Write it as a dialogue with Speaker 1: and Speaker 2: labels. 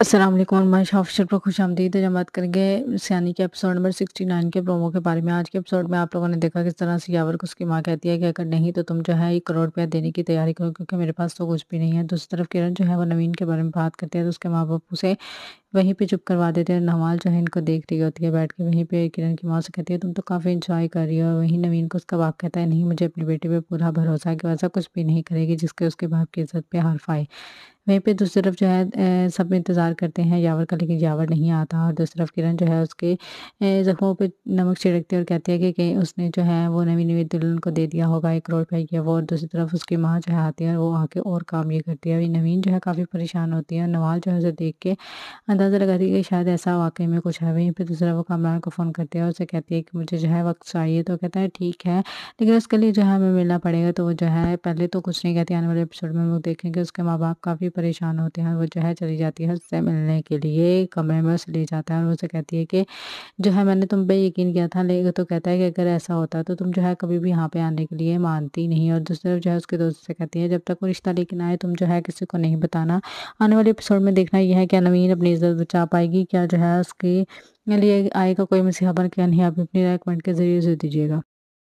Speaker 1: असलम मैं शॉफिशर पर खुश आमदीद आज हम बात करेंगे सियानी के एपिसोड नंबर सिक्सटी नाइन के प्रोमो के बारे में आज के एपिसोड में आप लोगों ने देखा किस तरह से यावर को उसकी माँ कहती है कि अगर नहीं तो तुम जो है एक करोड़ रुपया देने की तैयारी करो क्योंकि मेरे पास तो कुछ भी नहीं है दूसरी तरफ किरण जो है वो नवीन के बारे में बात करते हैं तो उसके माँ बाप उसे वहीं पर चुप करवा देते हैं नवाल जो है इनको देख रही होती है बैठ के वहीं पर किरण की माँ से कहती है तुम तो काफ़ी इंजॉय कर रही हो वहीं नवीन को उसका बाप कहता है नहीं मुझे अपने बेटे पर पूरा भरोसा है कि वैसा कुछ भी नहीं करेगी जिसके उसके बाप की इज्जत पे हार आए वहीं पे दूसरी तरफ जो है सब इंतज़ार करते हैं यावर का लेकिन यावर नहीं आता और दूसरी तरफ किरण जो है उसके ज़ख्मों पे नमक छिड़कती है और कहती है कि, कि उसने जो है वो नवी नवी दुल्हन को दे दिया होगा एक करोड़ रुपये किया वो और दूसरी तरफ उसकी माँ जो है आती है और वो आके और काम ये करती है अभी नवीन जो है काफ़ी परेशान होती है और नवाज जो है उसे देख के अंदाज़ा लगाती है कि शायद ऐसा वाकई में कुछ है वहीं पर दूसरा वो कामरान को फ़ोन करती है और उसे कहती है कि मुझे जो है वक्त चाहिए तो कहता है ठीक है लेकिन उसके लिए जो है हमें मिलना पड़ेगा तो वो जो है पहले तो कुछ नहीं कहती आने वाले एपिसोड में वो लोग देखेंगे उसके माँ बाप काफ़ी परेशान होते हैं वो जो है चली जाती है उससे मिलने के लिए कमरे में उसे ले जाता है और उसे कहती है कि जो है मैंने तुम पे यकीन किया था लेकिन तो कहता है कि अगर ऐसा होता तो तुम जो है कभी भी यहाँ पर आने के लिए मानती नहीं और दूसरे जो है उसके दोस्त से कहती है जब तक वो रिश्ता लेकिन आए तुम जो है किसी को नहीं बताना आने वाले एपिसोड में देखना यह है क्या नवीन अपनी इज्जत बचा पाएगी क्या जो है उसके लिए आएगा कोई मुसीबा क्या नहीं आप अपनी राय कमेंट के ज़रिए से दीजिएगा